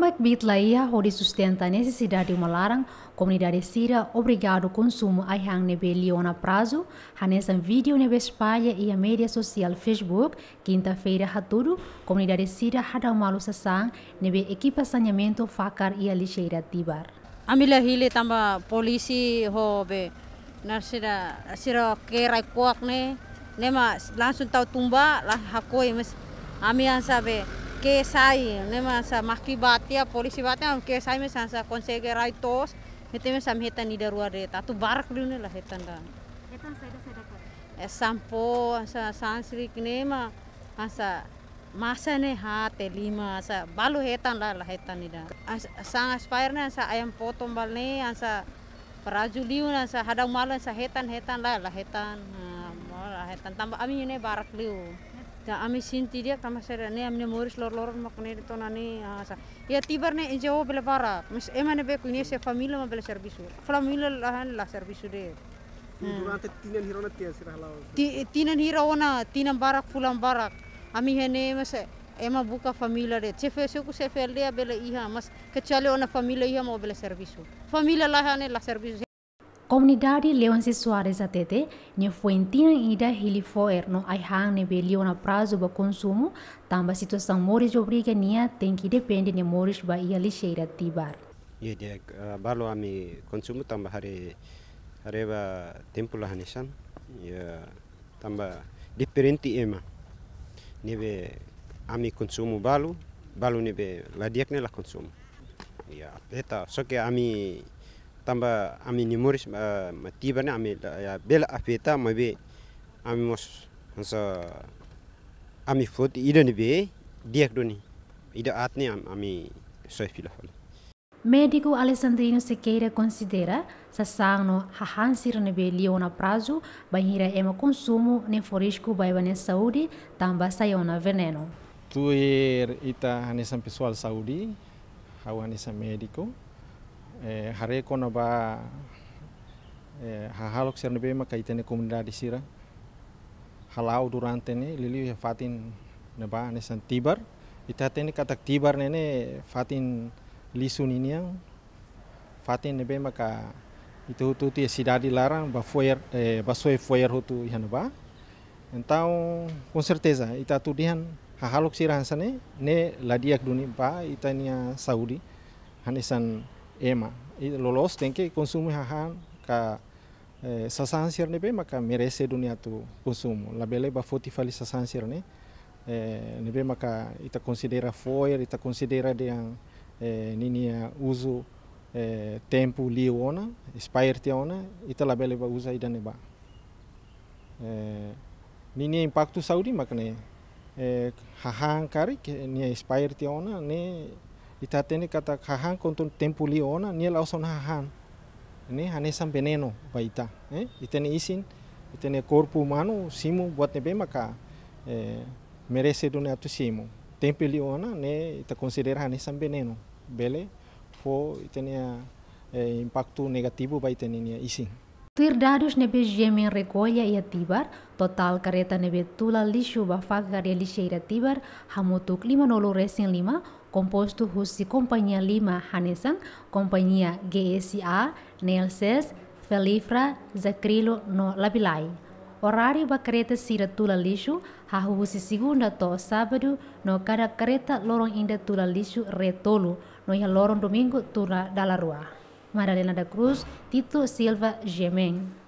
Moçambique bitlaia hori sustentanese cidade malaran comunidade sira obrigado consumo ai hang nebe Leona Prazo hanesan video nebe Espanha e a mídia social Facebook quinta-feira haturu comunidade sira hadang malu sasang nebe equipa saneamento fakar e a lixeira tibar amila hile tamba polisi hobe narsira sira kerai kuak ne nema langsung tau tumba lah hakoi mes ami sabe Kesai, ne masa maki batia, polisi batia, KSI me sa sa konsege raitos, tos, hete me sam ni darua reta, tu barak liu lah hetan Hitan Hetan seda saya kare. Eh sampo sa sansrik nema asa masa ne hate lima asa balu hetan lah lah hetan ni dan. Sang aspire ne asa ayam potong bal ne asa peraju liu na sa hadang malan sa hetan hetan lah lah hetan. Ha, hetan tambah amin ne barak liu. Ya, ami sinti dia kama sera ne amne moris lor lor makne to nani asa. Ah, ya tibar ne jawo bele para. Mis emane eh, be kuine se familia ma bele servisu. Familia la la servisu de. Hmm. Durante tinan hirona tia sira hala. Tinan hirona, tinan barak fulan barak. Ami hene mas ema eh, eh, buka familia de. Chefe se ku se fel de bele iha mas kecuali ona familia iha mo bele servisu. Familia la hane la servisu. Komunidade Leonce Soares atete ne fuentina ida e hili foer no ai hang ne belio na prazo ba consumo tamba situação moris obriga nia tem que depende ne moris ba ia lixeira tibar. Ye dia balo ami consumo tamba hari hari ba tempo lah ya tamba diferente ema nebe ami consumo balo balo nebe la diak ne la consumo. Ya peta soke ami tamba ami nimuris eh, ma mati ne ami eh, ya bela afeta ma be ami mos hansa eh, ami fot ida ni be diak doni ida atni ami soifila fala Médico alessandrino Sequeira considera sasano hahansir nebe liona prazo banhira ema consumo nem forisco baibane saúde tamba sayona veneno. Tuir er ita hanesan pessoal saúde, hau medico. Eh, hari hare kono ba ha halok ser nebe ma kaitene di sira halau durante ne lili ya fatin ne ba ne san tibar ita tene katak tibar ne ne fatin lisun ini yang fatin nebe ma ka itu hutu ti ya sidadi larang ba foyer eh, ba soe foyer hutu ihan ya ba entau com certeza ita tu dihan halok sira hansane ne ladiak duni ba itania saudi hanisan ema lolos tengke konsumu hahan ka eh, sasan ni nebe maka merece dunia tu konsumo labele ba foti fali sasan sir ne eh, ni nebe maka ita considera foyer ita considera yang eh, ninia uso eh, tempo li ona spair te ona ita labele ba usa ida ba eh, ninia impacto saudi makne ne eh, hahan karik nia spair te ona ne Ita tene kata jajan con ton tempuli ona ni el auson jajan. Ne hanesan veneno baita. Eh? Itene isin, itene cuerpo humano simu buatne be maka eh, merece dune atu simu. Tempuli ona ne ita considera hanesan veneno. Bele fo itene eh, impacto negativo baita ni isin. Tirdados nebe gemen recolha e ativar, total careta nebe tula lixo bafagar e lixeira ativar, hamutuk lima nolo recém lima, composto husi companhia lima Hanesan, companhia GSA, Nelses, Felifra, Zacrilo no Labilai. Horário ba careta sira tula lixo, hahu husi segunda to sábado, no cada careta lorong inda tula lixo retolo, no ia lorong domingo tula da la rua. Madalena da Cruz, Tito Silva Gemeng.